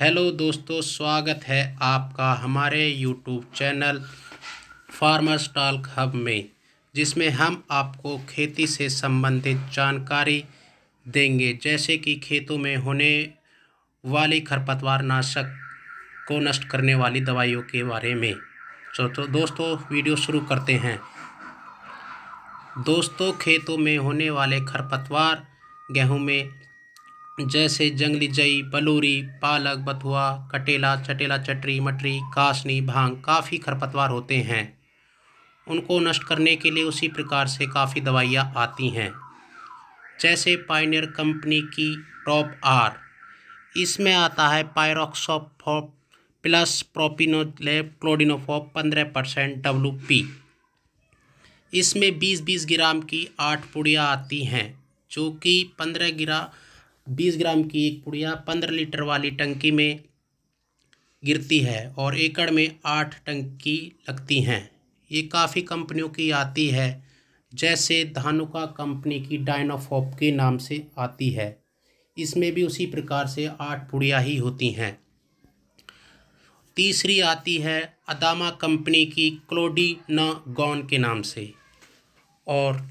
hello दोस्तों स्वागत है आपका हमारे YouTube channel Farmers Talk Hub में जिसमें हम आपको खेती से संबंधित जानकारी देंगे जैसे कि खेतों में होने वाली खरपतवार नाशक को नष्ट करने वाली दवाइयों के बारे में तो, तो दोस्तों वीडियो शुरू करते हैं दोस्तों खेतों में होने वाले खरपतवार गेहूं में जैसे जंगली जई बलूरी पालक बथुआ कटेला चटेला चटरी मटरी कासनी भांग काफ़ी खरपतवार होते हैं उनको नष्ट करने के लिए उसी प्रकार से काफ़ी दवाइयाँ आती हैं जैसे पाइनियर कंपनी की टॉप आर इसमें आता है पायरोक्सोफॉप प्लस प्रोपिनोलेप क्लोडिनोफॉप पंद्रह परसेंट डब्लू पी इसमें बीस बीस ग्राम की आठ पुड़ियाँ आती हैं जो कि पंद्रह ग्राम बीस ग्राम की एक पुड़िया पंद्रह लीटर वाली टंकी में गिरती है और एकड़ में आठ टंकी लगती हैं ये काफ़ी कंपनियों की आती है जैसे धानुका कंपनी की डायनोफॉप के नाम से आती है इसमें भी उसी प्रकार से आठ पुड़िया ही होती हैं तीसरी आती है अदामा कंपनी की क्लोडी न गॉन के नाम से और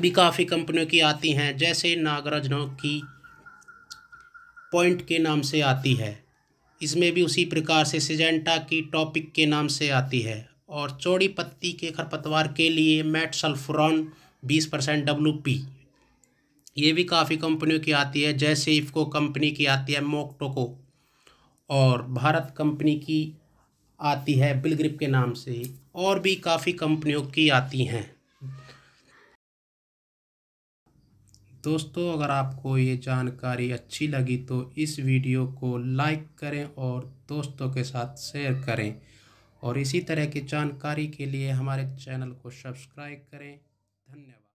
भी काफ़ी कंपनियों की आती हैं जैसे नागराज की पॉइंट के नाम से आती है इसमें भी उसी प्रकार से सिजेंटा की टॉपिक के नाम से आती है और चौड़ी पत्ती के खरपतवार के लिए मैट सल्फ्रॉन बीस परसेंट डब्लू पी ये भी काफ़ी कंपनियों की आती है जैसे इफ़को कंपनी की आती है मोकटोको और भारत कंपनी की आती है बिलग्रिप के नाम से और भी काफ़ी कंपनियों की आती हैं दोस्तों अगर आपको ये जानकारी अच्छी लगी तो इस वीडियो को लाइक करें और दोस्तों के साथ शेयर करें और इसी तरह की जानकारी के लिए हमारे चैनल को सब्सक्राइब करें धन्यवाद